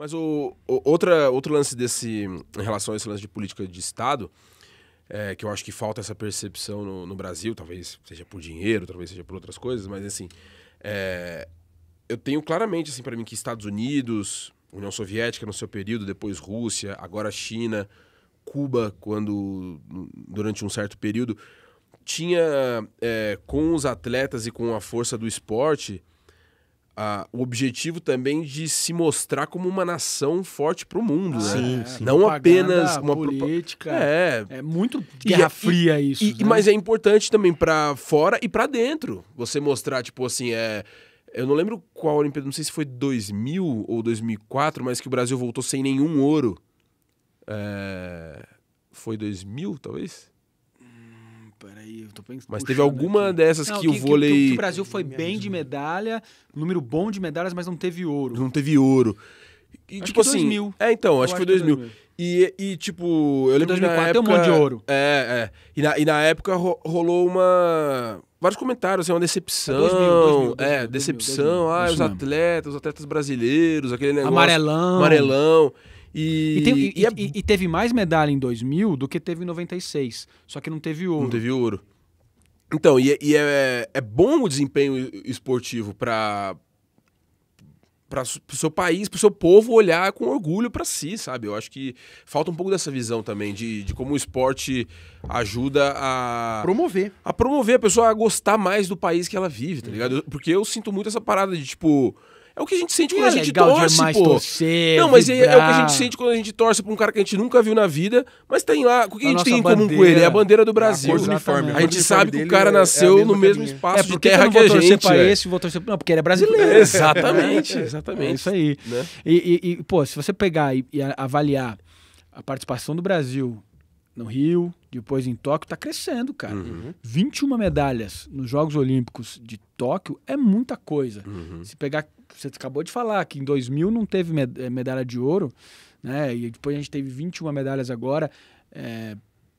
Mas o, o, outra, outro lance desse, em relação a esse lance de política de Estado, é, que eu acho que falta essa percepção no, no, Brasil, talvez seja por dinheiro, talvez seja por outras coisas, mas assim, é, eu tenho claramente assim para mim que Estados Unidos, União Soviética no seu período, depois Rússia, agora China, Cuba, quando durante um certo período tinha é, com os atletas e com a força do esporte a, o objetivo também de se mostrar como uma nação forte para o mundo, ah, né? Sim, sim. Não apenas uma política. É, é muito guerra e, fria isso. E, né? Mas é importante também para fora e para dentro. Você mostrar tipo assim é eu não lembro qual Olimpíada, não sei se foi 2000 ou 2004, mas que o Brasil voltou sem nenhum ouro. É... Foi 2000, talvez? Penso, mas teve né, alguma né? dessas não, que, que, o vôlei. Que, que, o Brasil foi bem de medalha, número bom de medalhas, mas não teve ouro. Não teve ouro. E, acho tipo assim. 2000. É, então, acho, acho, que foi 2000. 2000. E, e, tipo, eu lembro em 2004 que na época... tem um monte de ouro. É, é. E na, e na época rolou uma vários comentários, assim, uma decepção. 2000, 2000, 2000, é, decepção. Ah, os atletas, os atletas brasileiros, aquele negócio. Amarelão. Amarelão. E, e, tem, e, e, é... e, teve mais medalha em 2000 do que teve em 96. Só que não teve ouro. Não teve ouro. Então, e, é, e é, é bom o desempenho esportivo para para o seu país, para o seu povo olhar com orgulho para si, sabe? Eu acho que falta um pouco dessa visão também de, de como o esporte ajuda a promover, a promover a pessoa a gostar mais do país que ela vive, tá ligado? Porque eu sinto muito essa parada de tipo é o que a gente sente quando é a gente torce, pô. Torcer, não, mas é, é, o que a gente sente quando a gente torce pra um cara que a gente nunca viu na vida, mas tem lá. O que a, a gente tem em comum bandeira, com ele? É a bandeira do Brasil. É a, cor uniforme, a gente sabe que o cara é nasceu no mesmo caminha. espaço é, de terra que, que a gente. Eu vou esse, vou torcer Não, porque ele é brasileiro. exatamente, exatamente. isso aí. Né? E, e, e, pô, se você pegar e, e avaliar a participação do Brasil no Rio, depois em Tóquio, está crescendo, cara. Uhum. 21 medalhas nos Jogos Olímpicos de Tóquio é muita coisa. Uhum. Se pegar, você acabou de falar que em 2000 não teve eh, medalha de ouro, né? E depois a gente teve 21 medalhas agora. É,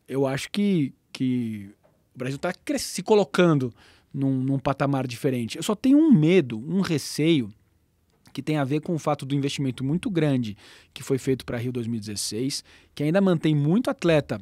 eu acho que, que o Brasil está se colocando num, num patamar diferente. Eu só tenho um medo, um receio que tem a ver com o fato do investimento muito grande que foi feito para Rio 2016, que ainda mantém muito atleta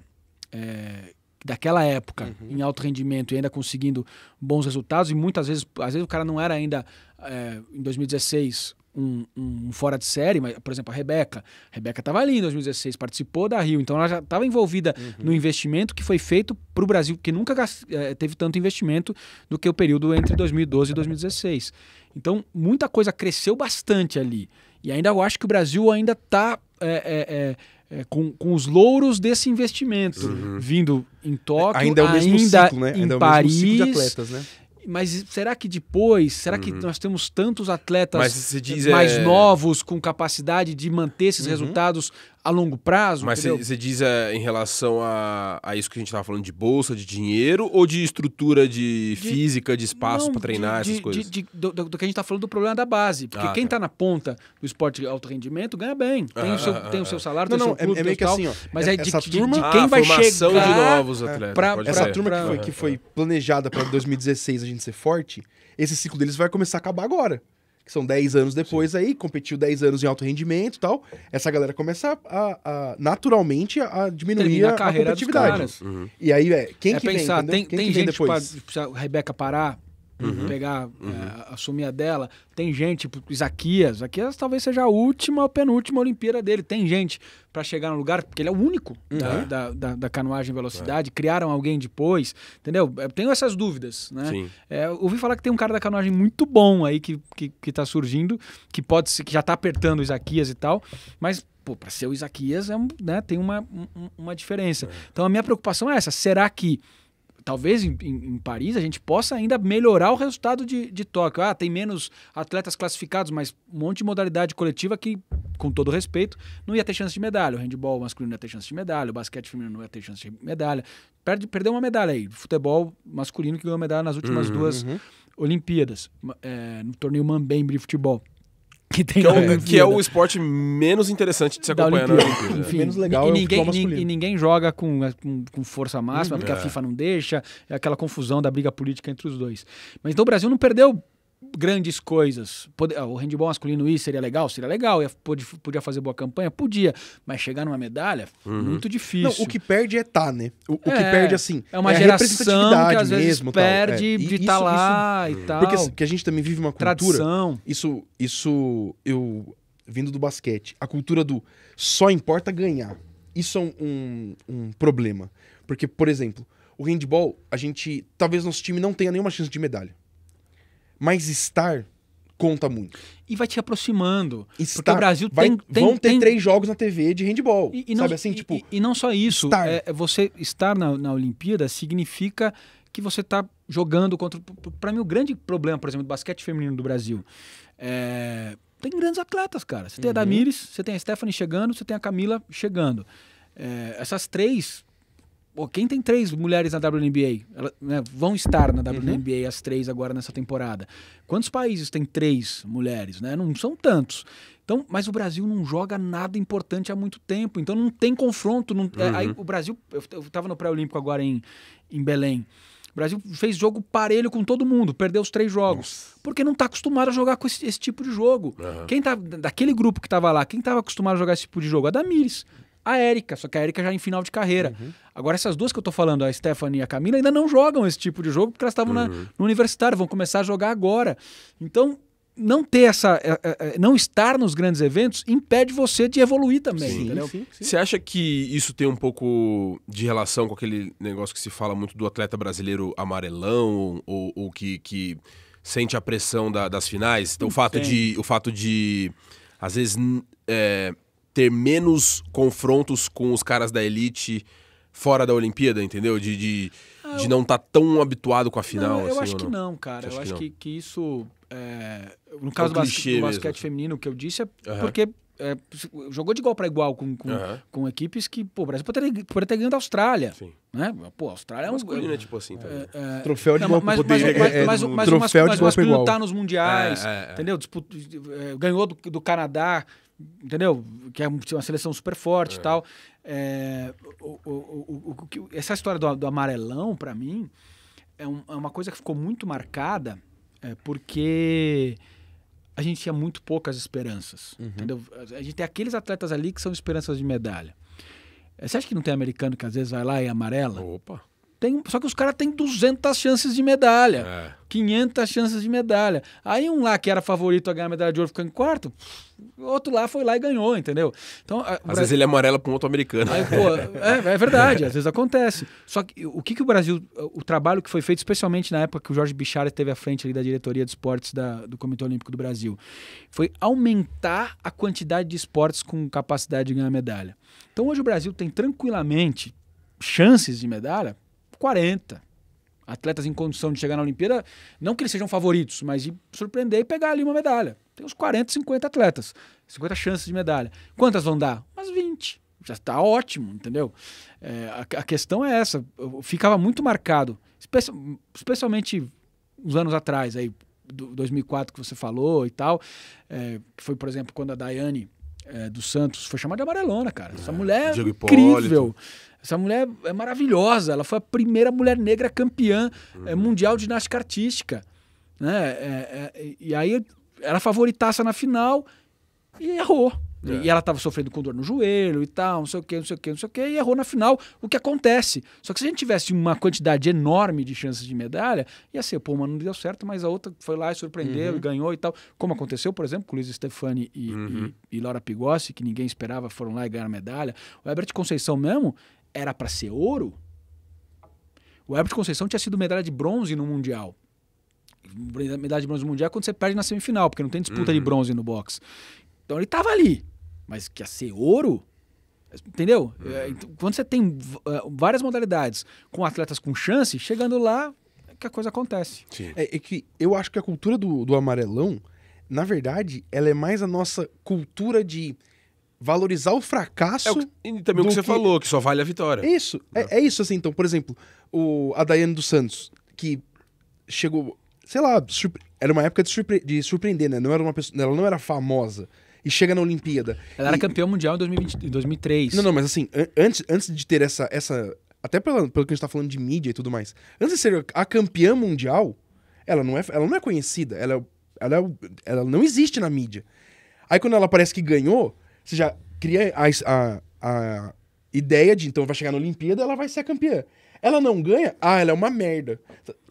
é, daquela época uhum. em alto rendimento e ainda conseguindo bons resultados, e muitas vezes, às vezes o cara não era ainda é, em 2016 um, um, fora de série, mas, por exemplo, a Rebeca. A Rebeca estava ali em 2016, participou da Rio, então ela já estava envolvida uhum. no investimento que foi feito para o Brasil, que nunca é, teve tanto investimento do que o período entre 2012 e 2016. Então, muita coisa cresceu bastante ali. E ainda eu acho que o Brasil ainda está. É, é, é é, com, com os louros desse investimento, uhum. vindo em Tóquio, é, ainda, ainda em Paris, é o mesmo né? é ciclo de atletas, né? mas será que depois, será uhum. que nós temos tantos atletas diz, mais é... novos com capacidade de manter esses uhum. resultados a longo prazo. Mas você diz é, em relação a, a isso que a gente estava falando de bolsa, de dinheiro, ou de estrutura de, de física, de espaço para treinar, de, essas de, coisas? Do, do, que a gente está falando do problema da base. Porque ah, quem está tá na ponta do esporte de alto rendimento ganha bem. Tem, ah, o, seu, ah, ah tem o ah. seu salário, não, tem não, o seu é, é clube, é, meio que assim, ó, Mas é, é de, turma, de quem vai chegar... de novos atletas. Pra, pra, essa turma pra, que foi, que foi planejada para 2016 a gente ser forte, esse ciclo deles vai começar a acabar agora que são 10 anos depois Sim. aí, competiu 10 anos em alto rendimento e tal, essa galera começa a, a naturalmente a diminuir a, a, competitividade. Uhum. E aí, é, quem é que pensar, vem, tem, quem tem que gente depois? Pra, pra Rebeca parar, Uhum. Pegar, uhum. É, assumir a dela. Tem gente, tipo, Isaquias. Isaquias talvez seja a última, a penúltima Olimpíada dele. Tem gente para chegar no lugar, porque ele é o único uhum. da, é. da, da, da, canoagem velocidade. É. Criaram alguém depois, entendeu? Eu tenho essas dúvidas, né? Sim. É, ouvi falar que tem um cara da canoagem muito bom aí que, que, que tá surgindo, que pode ser, que já tá apertando o Isaquias e tal, mas para ser o Isaquias é, né, tem uma, uma diferença. É. Então a minha preocupação é essa: será que talvez em, em, Paris a gente possa ainda melhorar o resultado de, de Tóquio. Ah, tem menos atletas classificados, mas um monte de modalidade coletiva que, com todo respeito, não ia ter chance de medalha. O handball masculino não ia ter chance de medalha, o basquete feminino não ia ter chance de medalha. Perde, perdeu uma medalha aí. Futebol masculino que ganhou medalha nas últimas uhum, duas uhum. Olimpíadas, é, no torneio Mambembre de futebol. Que, que, é o, que, é o, esporte menos interessante de se acompanhar na Olimpíada. Enfim, é, menos legal e, é ninguém, é e ninguém joga com, é, com, com força máxima, hum, porque é. a FIFA não deixa, é aquela confusão da briga política entre os dois. Mas então o Brasil não perdeu grandes coisas. Ah, o handball masculino ir seria legal? Seria legal. Podia fazer boa campanha? Podia. Mas chegar numa medalha? Uhum. Muito difícil. Não, o que perde é tá, né? O, o é, que perde, assim, é, é uma é geração que às vezes mesmo, perde tal. é. de estar tá lá isso, e tal. É, tá uhum. Porque assim, que a gente também vive uma cultura... Tradição. Isso, isso eu... Vindo do basquete. A cultura do só importa ganhar. Isso é um, um, um problema. Porque, por exemplo, o handball, a gente... Talvez nosso time não tenha nenhuma chance de medalha. Mas estar conta muito. E vai te aproximando. Estar, porque o Brasil vai, tem, tem Vão ter tem... três jogos na TV de handball. E, e não, sabe assim? E, tipo, e, não só isso. Estar. É, é você estar na, na Olimpíada significa que você está jogando contra. Para mim, o grande problema, por exemplo, do basquete feminino do Brasil é... Tem grandes atletas, cara. Você tem uhum. a Damires, você tem a Stephanie chegando, você tem a Camila chegando. É... essas três Pô, quem tem três mulheres na WNBA? Elas, né, vão estar na WNBA uhum. as três agora nessa temporada. Quantos países tem três mulheres? Né? Não são tantos. Então, mas o Brasil não joga nada importante há muito tempo. Então não tem confronto. Não, uhum. é, aí uhum. o Brasil. Eu estava no pré-olímpico agora em, em Belém. O Brasil fez jogo parelho com todo mundo, perdeu os três jogos. Nossa. Porque não está acostumado a jogar com esse, esse tipo de jogo. Uhum. Quem tá, daquele grupo que estava lá, quem estava acostumado a jogar esse tipo de jogo? A Damires a Érica, só que a Érica já é em final de carreira. Uhum. Agora, essas duas que eu tô falando, a Stephanie e a Camila, ainda não jogam esse tipo de jogo porque elas estavam uhum. no universitário, vão começar a jogar agora. Então, não ter essa. Eh, eh, eh, não estar nos grandes eventos impede você de evoluir também. Sim, entendeu? Sim, sim. Você acha que isso tem um pouco de relação com aquele negócio que se fala muito do atleta brasileiro amarelão ou, ou que, que sente a pressão da, das finais? Então, o fato, de, o fato de, às vezes, é, ter menos confrontos com os caras da elite fora da Olimpíada, entendeu? De, de, ah, eu... de não estar tá tão habituado com a final. Não, eu assim, acho que não, não cara. Eu acho que, que, que isso. É... No é caso é um do, basquete, do, basquete assim. feminino, o que eu disse é uhum. porque. É, jogou de igual para igual com, com, uhum. com, equipes que, pô, o Brasil poderia ter, poderia ter ganho da Austrália. Sim. Né? Pô, a Austrália é um. Masculino é tipo assim também. Tá é, é, troféu de igual para igual. Mas é, é, o masculino tá nos mundiais, entendeu? ganhou do, do Canadá entendeu? Que é uma seleção super forte e é. tal. É, o, o, o, essa história do, do amarelão, para mim, é um, é, uma coisa que ficou muito marcada é, porque a gente tinha muito poucas esperanças, uhum. entendeu? A gente tem aqueles atletas ali que são esperanças de medalha. É, você acha que não tem americano que às vezes vai lá e amarela? Opa! Tem, só que os caras têm 200 chances de medalha, é. 500 chances de medalha. Aí um lá que era favorito a ganhar a medalha de ouro ficou em quarto, outro lá foi lá e ganhou, entendeu? Então, às Brasil... vezes ele é amarela para um outro americano. Aí, pô, é, é, verdade, às vezes acontece. Só que o que, que o Brasil, o trabalho que foi feito, especialmente na época que o Jorge Bichara esteve à frente ali da diretoria de esportes da, do Comitê Olímpico do Brasil, foi aumentar a quantidade de esportes com capacidade de ganhar medalha. Então hoje o Brasil tem tranquilamente chances de medalha 40. Atletas em condição de chegar na Olimpíada, não que eles sejam favoritos, mas de surpreender e pegar ali uma medalha. Tem uns 40, 50 atletas, 50 chances de medalha. Quantas vão dar? Umas 20. Já está ótimo, entendeu? É, a, a, questão é essa. Eu ficava muito marcado, especi especialmente uns anos atrás, aí, do 2004 que você falou e tal, é, foi, por exemplo, quando a Daiane é, do Santos foi chamada de amarelona, cara. Essa é, mulher é incrível. Hipólito. Essa mulher é maravilhosa. Ela foi a primeira mulher negra campeã eh, uhum. mundial de ginástica artística. Né? É, é, e aí era favoritaça na final e errou. É. E ela estava sofrendo com dor no joelho e tal, não sei o que, não sei o que, não sei o que, e errou na final, o que acontece. Só que se a gente tivesse uma quantidade enorme de chances de medalha, ia ser, pô, uma não deu certo, mas a outra foi lá e surpreendeu uhum. e ganhou e tal. Como aconteceu, por exemplo, com Luiz Stefani e, uhum. e, e, Laura Pigossi, que ninguém esperava, foram lá e ganharam medalha. O Herbert Conceição mesmo, era para ser ouro. O Herbert Conceição tinha sido medalha de bronze no Mundial. Medalha de bronze no Mundial é quando você perde na semifinal, porque não tem disputa uhum. de bronze no boxe. Então ele estava ali. Mas que ia ser ouro? Entendeu? Uhum. É, então, quando você tem uh, várias modalidades com atletas com chance, chegando lá, é que a coisa acontece. É, é, que eu acho que a cultura do, do amarelão, na verdade, ela é mais a nossa cultura de valorizar o fracasso. É o que, e também o que você que... falou, que só vale a vitória. Isso, é, é, isso assim. Então, por exemplo, o, a Daiane dos Santos, que chegou, sei lá, surpre... era uma época de, surpre... de, surpreender, né? Não era uma pessoa... Ela não era famosa. E chega na Olimpíada. Ela e... era campeã mundial em 2020, 2003. Não, não, mas assim, an antes, antes de ter essa. essa até pelo, pelo que a gente tá falando de mídia e tudo mais. Antes de ser a campeã mundial, ela não é, ela não é conhecida. Ela, é ela, é ela não existe na mídia. Aí quando ela parece que ganhou, você já cria a, a, a ideia de então vai chegar na Olimpíada, ela vai ser a campeã. Ela não ganha, ah, ela é uma merda.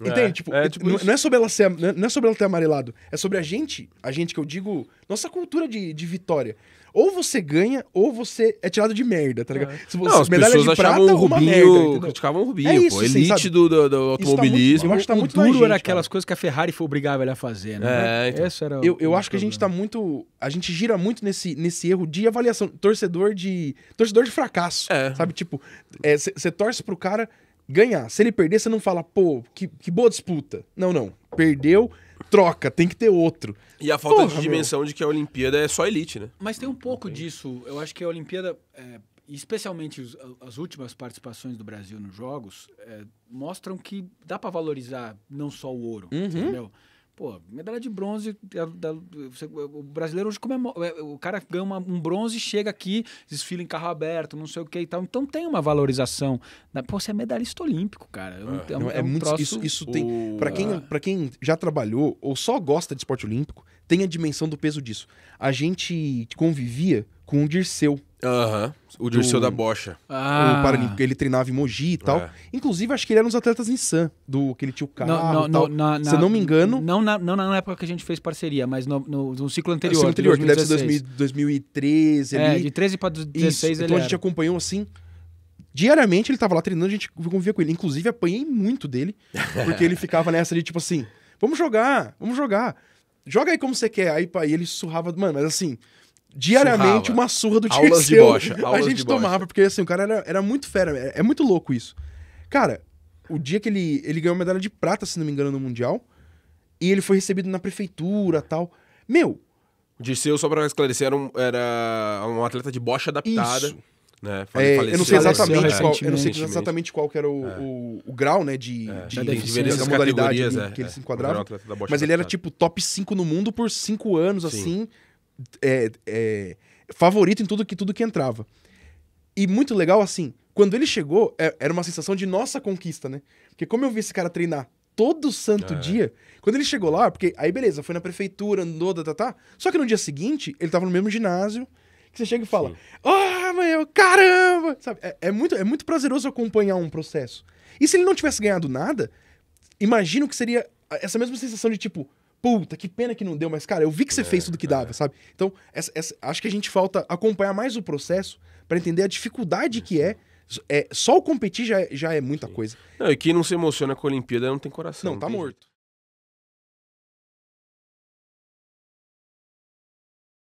Entende? É, tipo, é, tipo não, não, é sobre ela ser, é, não é sobre ela ter amarelado, é sobre a gente, a gente que eu digo, nossa cultura de, de vitória. Ou você ganha, ou você é tirado de merda, tá ligado? É. Se você, não, as pessoas de prata, o Rubinho, merda, criticavam o Rubinho, é isso, pô, assim, elite do, do, do automobilismo. Tá muito, eu acho que tá muito duro gente, era aquelas cara. coisas que a Ferrari foi obrigava ele a fazer, né? É, então. Esse era eu, eu acho problema. que a gente tá muito, a gente gira muito nesse, nesse erro de avaliação, torcedor de torcedor de fracasso, é. sabe? Tipo, você é, torce pro cara ganhar. Se ele perder, você não fala, pô, que, que boa disputa. Não, não. Perdeu, troca, tem que ter outro. E a falta Porra, de dimensão meu. de que a Olimpíada é só elite, né? Mas tem um pouco disso. Eu acho que a Olimpíada, é, especialmente os, as últimas participações do Brasil nos Jogos, é, mostram que dá para valorizar não só o ouro, uhum. entendeu? Pô, medalha de bronze, é, da, da, o brasileiro hoje comemora. É, o cara ganha uma, um bronze, chega aqui, desfila em carro aberto, não sei o que e tal. Então tem uma valorização. Da, né? pô, você é medalhista olímpico, cara. É, um, é, é um é muito. Troço... Isso, isso tem. Para quem, pra quem já trabalhou ou só gosta de esporte olímpico, tem a dimensão do peso disso. A gente convivia com o Dirceu. Aham, uhum. o Dirceu do... da Bocha. Ah. Paralimp... Ele treinava em Mogi e tal. É. Inclusive, acho que ele era um dos atletas Nissan, do que ele tinha o carro não, não, na, Se na, não me engano... Não na, não na época que a gente fez parceria, mas no, no, no ciclo é, anterior. No ciclo anterior, de que deve ser 2000, 2013 é, ali. É, de 13 para 16 Isso. Então a gente era. acompanhou assim... Diariamente ele tava lá treinando, a gente convivia com ele. Inclusive, apanhei muito dele, porque ele ficava nessa de tipo assim: vamos jogar, vamos jogar joga aí como você quer. Aí, pá, ele surrava. Mano, mas assim, diariamente surrava. uma surra do Aulas Tirceu. de bocha. Aulas a gente tomava, bocha. porque assim, o cara era, era muito fera. É, é, muito louco isso. Cara, o dia que ele, ele ganhou medalha de prata, se não me engano, no Mundial, e ele foi recebido na prefeitura tal. Meu. Dirceu, só pra esclarecer, era um, era um atleta de bocha adaptada. Isso. Né? é, eu não sei exatamente qual, eu não sei exatamente qual era o, é. o, o, grau, né, de, é. de, de, é, de da modalidade ali, né, é, que ele se enquadrava. Mas ele era tipo top 5 no mundo por 5 anos, Sim. assim, favorito em tudo que, tudo que entrava. E muito legal, assim, quando ele chegou, era uma sensação de nossa conquista, né? Porque como eu vi esse cara treinar todo santo é. dia, quando ele chegou lá, porque aí beleza, foi na prefeitura, andou, tá, tá, tá. Só que no dia seguinte, ele tava no mesmo ginásio, você chega e fala, ah, meu, caramba! Sabe? É, é, muito, é muito prazeroso acompanhar um processo. E se ele não tivesse ganhado nada, imagino que seria essa mesma sensação de tipo, puta, que pena que não deu, mas cara, eu vi que você é, fez tudo que é. dava, é. sabe? Então, essa, essa, acho que a gente falta acompanhar mais o processo para entender a dificuldade que é. é só o competir já, é, já é muita Sim. coisa. Não, e quem não se emociona com a Olimpíada não tem coração. Não, não tá morto.